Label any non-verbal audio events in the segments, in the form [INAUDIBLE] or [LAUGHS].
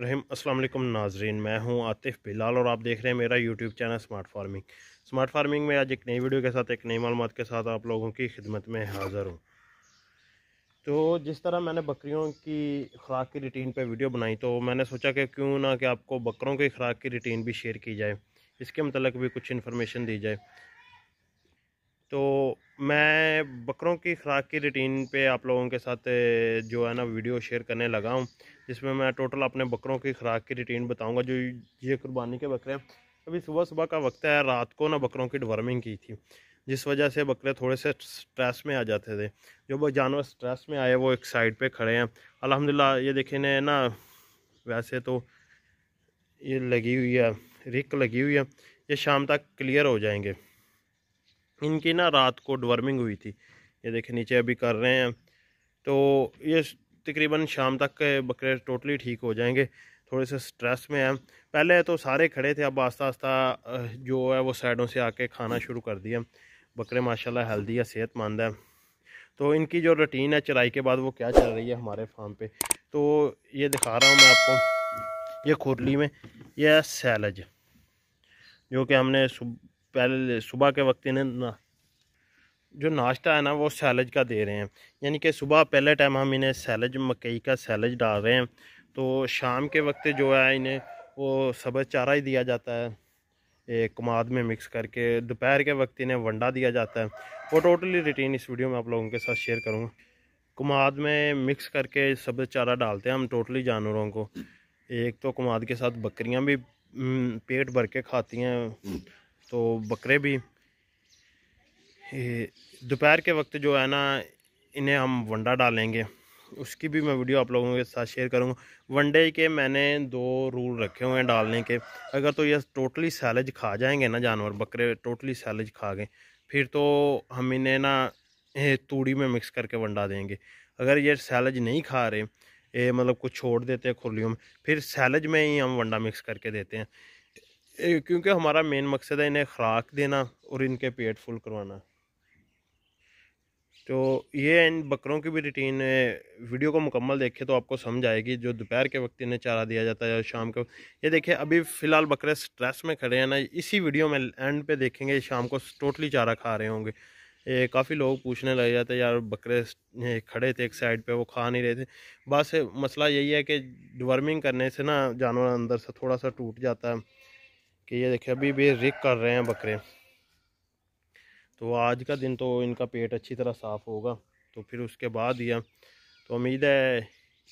रहीम अस्सलाम नाजरीन मैं हूं आतिफ़ बिलाल और आप देख रहे हैं मेरा YouTube channel smart farming smart farming में आज एक नई वीडियो के साथ एक नई मालूम के साथ आप लोगों की खिदमत में हाज़िर हूं तो जिस तरह मैंने बकरियों की खुराक की रूटीन पर वीडियो बनाई तो मैंने सोचा कि क्यों ना कि आपको बकरों की खुराक की रूटीन भी शेयर की जाए इसके मतलब भी कुछ इन्फॉर्मेशन दी जाए तो मैं बकरों की खुराक की रूटीन पे आप लोगों के साथ जो है ना वीडियो शेयर करने लगा हूँ जिसमें मैं टोटल अपने बकरों की खुराक की रूटीन बताऊँगा जो ये कुर्बानी के बकरे हैं अभी सुबह सुबह का वक्त है रात को ना बकरों की डवर्मिंग की थी जिस वजह से बकरे थोड़े से स्ट्रेस में आ जाते थे जो वो जानवर स्ट्रेस में आए वो एक साइड पे खड़े हैं अल्हम्दुलिल्लाह ये देखे ने ना वैसे तो ये लगी हुई है रिक लगी हुई है ये शाम तक क्लियर हो जाएंगे इनकी ना रात को डवर्मिंग हुई थी ये देखें नीचे अभी कर रहे हैं तो ये तकरीबन शाम तक बकरे टोटली ठीक हो जाएंगे थोड़े से स्ट्रेस में हैं पहले तो सारे खड़े थे अब आस्ता आस्ता जो है वो साइडों से आके खाना शुरू कर दिया बकरे माशाल्लाह हेल्दी है सेहतमंद है तो इनकी जो रूटीन है चराई के बाद वो क्या चल रही है हमारे फार्म पे तो ये दिखा रहा हूँ मैं आपको ये खुरली में यह है सैलज जो कि हमने पहले सुबह के वक्त इन्हें ना जो नाश्ता है ना वो सैलज का दे रहे हैं यानी कि सुबह पहले टाइम हम इन्हें सैलज मकई का सैलज डाल रहे हैं तो शाम के वक्त जो है इन्हें वो सबज चारा ही दिया जाता है एक कमाद में मिक्स करके दोपहर के वक्त इन्हें वंडा दिया जाता है वो टोटली रूटीन इस वीडियो में आप लोगों के साथ शेयर करूँगा कमाद में मिक्स करके सब्ज़ चारा डालते हैं हम टोटली जानवरों को एक तो कमाद के साथ बकरियाँ भी पेट भर के खाती हैं तो बकरे भी दोपहर के वक्त जो है ना इन्हें हम वंडा डालेंगे उसकी भी मैं वीडियो आप लोगों के साथ शेयर करूंगा वनडे के मैंने दो रूल रखे हुए हैं डालने के अगर तो ये टोटली सैलेज खा जाएंगे ना जानवर बकरे टोटली सैलेज खा गए फिर तो हम इन्हें ना तूड़ी में मिक्स करके वंडा देंगे अगर ये सैलेज नहीं खा रहे ये मतलब कुछ छोड़ देते हैं खुरलियों में फिर सैलेज में ही हम वंडा मिक्स करके देते हैं क्योंकि हमारा मेन मकसद है इन्हें खुराक देना और इनके पेट फुल करवाना तो ये इन बकरों की भी रूटीन वीडियो को मुकम्मल देखे तो आपको समझ आएगी जो दोपहर के वक्त इन्हें चारा दिया जाता है या शाम के ये देखिए अभी फ़िलहाल बकरे स्ट्रेस में खड़े हैं ना इसी वीडियो में एंड पे देखेंगे शाम को टोटली चारा खा रहे होंगे ये काफ़ी लोग पूछने लग जाते यार बकरे खड़े थे एक साइड पर वो खा नहीं रहे थे बस मसला यही है कि डिवर्मिंग करने से ना जानवर अंदर से थोड़ा सा टूट जाता है कि ये देखिए अभी भी रिक कर रहे हैं बकरे तो आज का दिन तो इनका पेट अच्छी तरह साफ़ होगा तो फिर उसके बाद यह तो उम्मीद है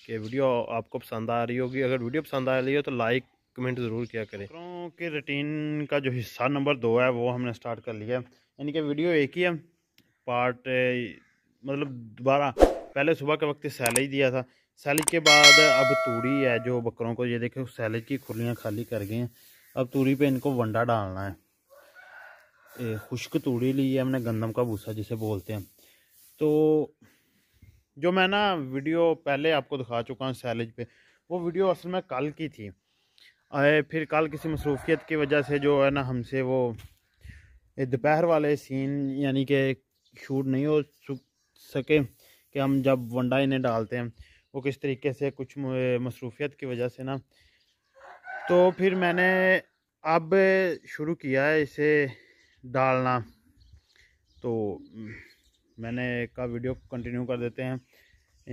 कि वीडियो आपको पसंद आ रही होगी अगर वीडियो पसंद आ रही हो तो लाइक कमेंट ज़रूर किया करें बकरों के रूटीन का जो हिस्सा नंबर दो है वो हमने स्टार्ट कर लिया यानी कि वीडियो एक ही है पार्ट मतलब दोबारा पहले सुबह के वक्त सैलेज दिया था सैलेज के बाद अब तूड़ी है जो बकरों को ये देखें सैलेज की खुलियाँ खाली कर गई हैं अब तूरी पे इनको वंडा डालना है खुश्क तूड़ी ली है हमने गंदम का भूसा जिसे बोलते हैं तो जो मैं ना वीडियो पहले आपको दिखा चुका हूँ सैलेज पे वो वीडियो असल में कल की थी आए फिर कल किसी मसरूफियत की वजह से जो है ना हमसे वो दोपहर वाले सीन यानी कि शूट नहीं हो सके कि हम जब वंडा इन्हें डालते हैं वो किस तरीके से कुछ मसरूफियत की वजह से ना तो फिर मैंने अब शुरू किया है इसे डालना तो मैंने का वीडियो कंटिन्यू कर देते हैं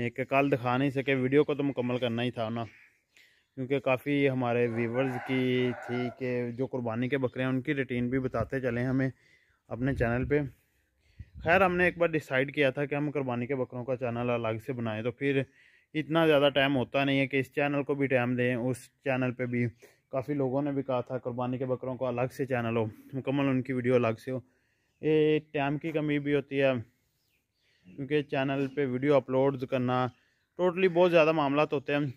एक कल दिखा नहीं सके वीडियो को तो मुकम्मल करना ही था ना क्योंकि काफ़ी हमारे व्यूवर्स की थी कि जो कुर्बानी के बकरे हैं उनकी रूटीन भी बताते चले हमें अपने चैनल पे खैर हमने एक बार डिसाइड किया था कि हम कुर्बानी के बकरों का चैनल अलग से बनाएं तो फिर इतना ज़्यादा टाइम होता नहीं है कि इस चैनल को भी टाइम दें उस चैनल पे भी काफ़ी लोगों ने भी कहा था कुर्बानी के बकरों को अलग से चैनल हो मुकम्मल उनकी वीडियो अलग से हो ये टाइम की कमी भी होती है क्योंकि चैनल पे वीडियो अपलोड करना टोटली बहुत ज़्यादा मामला होते हैं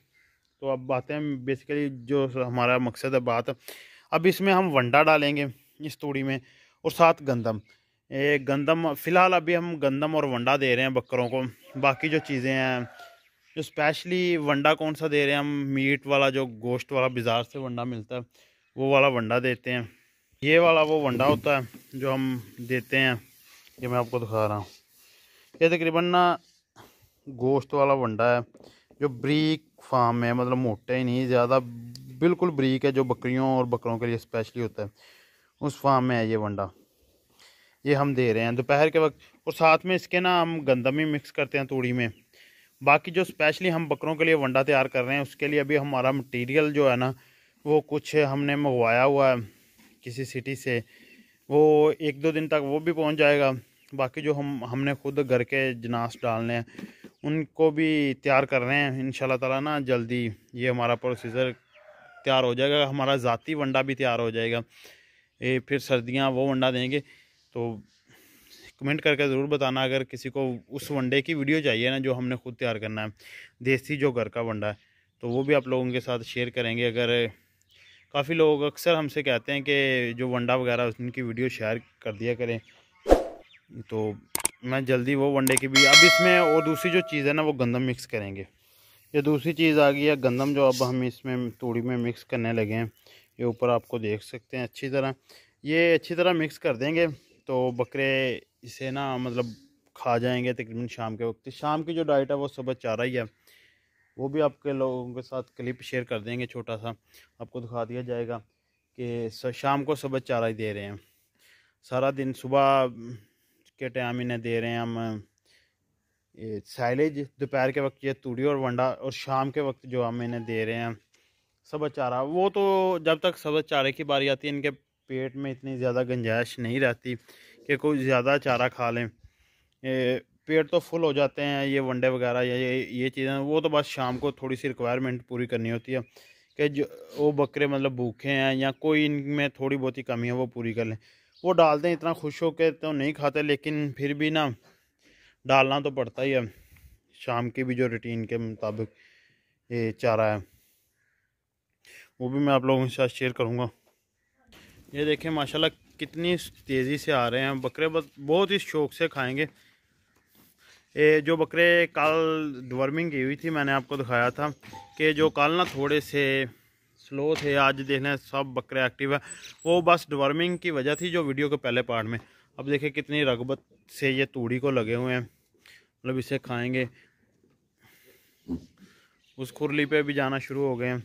तो अब बातें बेसिकली जो हमारा मकसद है बात अब इसमें हम वंडा डालेंगे इस तूड़ी में और साथ गंदम ये गंदम फ़िलहाल अभी हम गंदम और वंडा दे रहे हैं बकरों को बाकी जो चीज़ें हैं जो स्पेशली वंडा कौन सा दे रहे हैं हम मीट वाला जो गोश्त वाला बाज़ार से वंडा मिलता है वो वाला वंडा देते हैं ये वाला वो वंडा होता है जो हम देते हैं ये मैं आपको दिखा रहा हूँ ये तकरीबन ना गोश्त वाला वंडा है जो ब्रीक फार्म है मतलब मोटा ही नहीं ज़्यादा बिल्कुल ब्रीक है जो बकरियों और बकरों के लिए स्पेशली होता है उस फार्म में है ये वंडा ये हम दे रहे हैं दोपहर के वक्त और साथ में इसके ना हम गंदम ही मिक्स करते हैं तूड़ी में बाकी जो स्पेशली हम बकरों के लिए वंडा तैयार कर रहे हैं उसके लिए अभी हमारा मटेरियल जो है ना वो कुछ हमने मंगवाया हुआ है किसी सिटी से वो एक दो दिन तक वो भी पहुंच जाएगा बाकी जो हम हमने खुद घर के जनास डालने हैं उनको भी तैयार कर रहे हैं इन तला ना जल्दी ये हमारा प्रोसीजर तैयार हो जाएगा हमारा ज़ाती वंडा भी तैयार हो जाएगा ये फिर सर्दियाँ वो वंडा देंगे तो कमेंट करके ज़रूर बताना अगर किसी को उस वनडे की वीडियो चाहिए ना जो हमने खुद तैयार करना है देसी जो घर का वनडा है तो वो भी आप लोगों के साथ शेयर करेंगे अगर काफ़ी लोग अक्सर हमसे कहते हैं कि जो वनडा वगैरह उनकी वीडियो शेयर कर दिया करें तो मैं जल्दी वो वनडे की भी अब इसमें और दूसरी जो चीज़ है ना वो गंदम मिक्स करेंगे ये दूसरी चीज़ आ गई है गंदम जो अब हम इसमें तूड़ी में मिक्स करने लगे हैं ये ऊपर आपको देख सकते हैं अच्छी तरह ये अच्छी तरह मिक्स कर देंगे तो बकरे इसे ना मतलब खा जाएंगे तकरीबन शाम के वक्त शाम की जो डाइट है वो सुबह चारा ही है वो भी आपके लोगों के साथ क्लिप शेयर कर देंगे छोटा सा आपको दिखा दिया जाएगा कि शाम को सुबह चारा ही दे रहे हैं सारा दिन सुबह के टाइम इन्हें दे रहे हैं हम साइलेज दोपहर के वक्त ये तूड़ी और वंडा और शाम के वक्त जो हम इन्हें दे रहे हैं सब चारा वो तो जब तक सब्जा चारे की बारी आती है इनके पेट में इतनी ज़्यादा गंजाइश नहीं रहती कि कोई ज़्यादा चारा खा लें पेट तो फुल हो जाते हैं ये वनडे वगैरह या ये ये चीज़ें वो तो बस शाम को थोड़ी सी रिक्वायरमेंट पूरी करनी होती है कि जो वो बकरे मतलब भूखे हैं या कोई इनमें थोड़ी बहुत ही कमी है वो पूरी कर लें वो डालते हैं इतना खुश हो के तो नहीं खाते लेकिन फिर भी ना डालना तो पड़ता ही है शाम की भी जो रूटीन के मुताबिक ये चारा है वो भी मैं आप लोगों के साथ शेयर करूँगा ये देखें माशाल्लाह कितनी तेज़ी से आ रहे हैं बकरे बहुत ही शौक से खाएंगे ये जो बकरे कल डवर्मिंग की हुई थी मैंने आपको दिखाया था कि जो कल ना थोड़े से स्लो थे आज देख लें सब बकरे एक्टिव है वो बस डवर्मिंग की वजह थी जो वीडियो के पहले पार्ट में अब देखें कितनी रगबत से ये तूड़ी को लगे हुए हैं मतलब इसे खाएंगे उस खुरली पे भी जाना शुरू हो गए हैं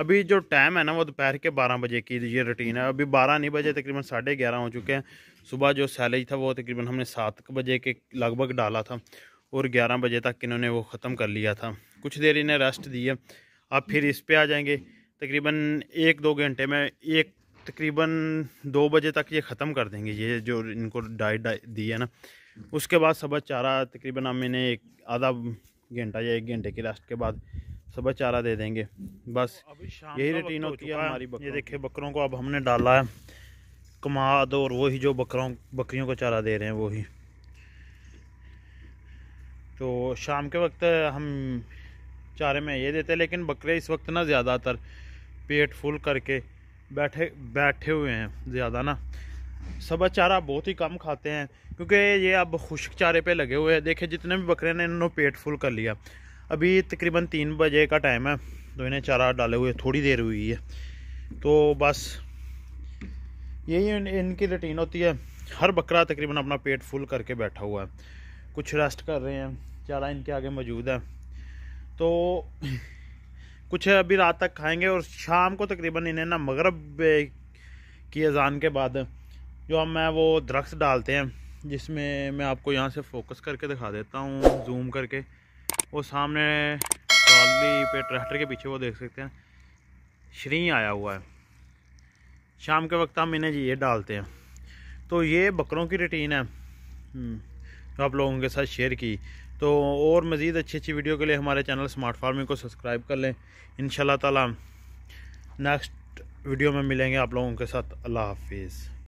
अभी जो टाइम है ना वो दोपहर के बारह बजे की ये रूटीन है अभी बारह नहीं बजे तकरीबन साढ़े ग्यारह हो चुके हैं सुबह जो सैलेज था वो तकरीबन हमने सात बजे के लगभग डाला था और ग्यारह बजे तक इन्होंने वो ख़त्म कर लिया था कुछ देर इन्हें रेस्ट दी है आप फिर इस पर आ जाएंगे तकरीबन एक दो घंटे में एक तकरीबन दो बजे तक ये ख़त्म कर देंगे ये जो इनको डाइट दी है ना उसके बाद सुबह चारा तकरीबन हम इन्हें एक आधा घंटा या एक घंटे की रेस्ट के बाद सुबह चारा दे देंगे बस तो यही रूटीन होती है हमारी ये देखिए बकरों को अब हमने डाला है कमाद और वही जो बकरों बकरियों को चारा दे रहे हैं वही तो शाम के वक्त हम चारे में ये देते हैं लेकिन बकरे इस वक्त ना ज़्यादातर पेट फुल करके बैठे बैठे हुए हैं ज़्यादा ना सबा चारा बहुत ही कम खाते हैं क्योंकि ये अब खुश्क चारे पे लगे हुए हैं देखे जितने भी बकरे ने इन्होंने पेट फुल कर लिया अभी तकरीबन तीन बजे का टाइम है तो इन्हें चारा डाले हुए थोड़ी देर हुई है तो बस यही इनकी रूटीन होती है हर बकरा तकरीबन अपना पेट फुल करके बैठा हुआ है कुछ रेस्ट कर रहे हैं चारा इनके आगे मौजूद है तो [LAUGHS] कुछ अभी रात तक खाएंगे और शाम को तकरीबन इन्हें ना मगरब की अजान के बाद जो हम मैं वो दरख्त डालते हैं जिसमें मैं आपको यहाँ से फोकस करके दिखा देता हूँ जूम करके वो सामने ट्रॉली पे ट्रैक्टर के पीछे वो देख सकते हैं श्री आया हुआ है शाम के वक्त हम इन्हें ये डालते हैं तो ये बकरों की रूटीन है हम्म, जो आप लोगों के साथ शेयर की तो और मज़ीद अच्छी अच्छी वीडियो के लिए हमारे चैनल स्मार्ट फार्मिंग को सब्सक्राइब कर लें इन ताला नेक्स्ट वीडियो में मिलेंगे आप लोगों के साथ अल्लाह हाफिज़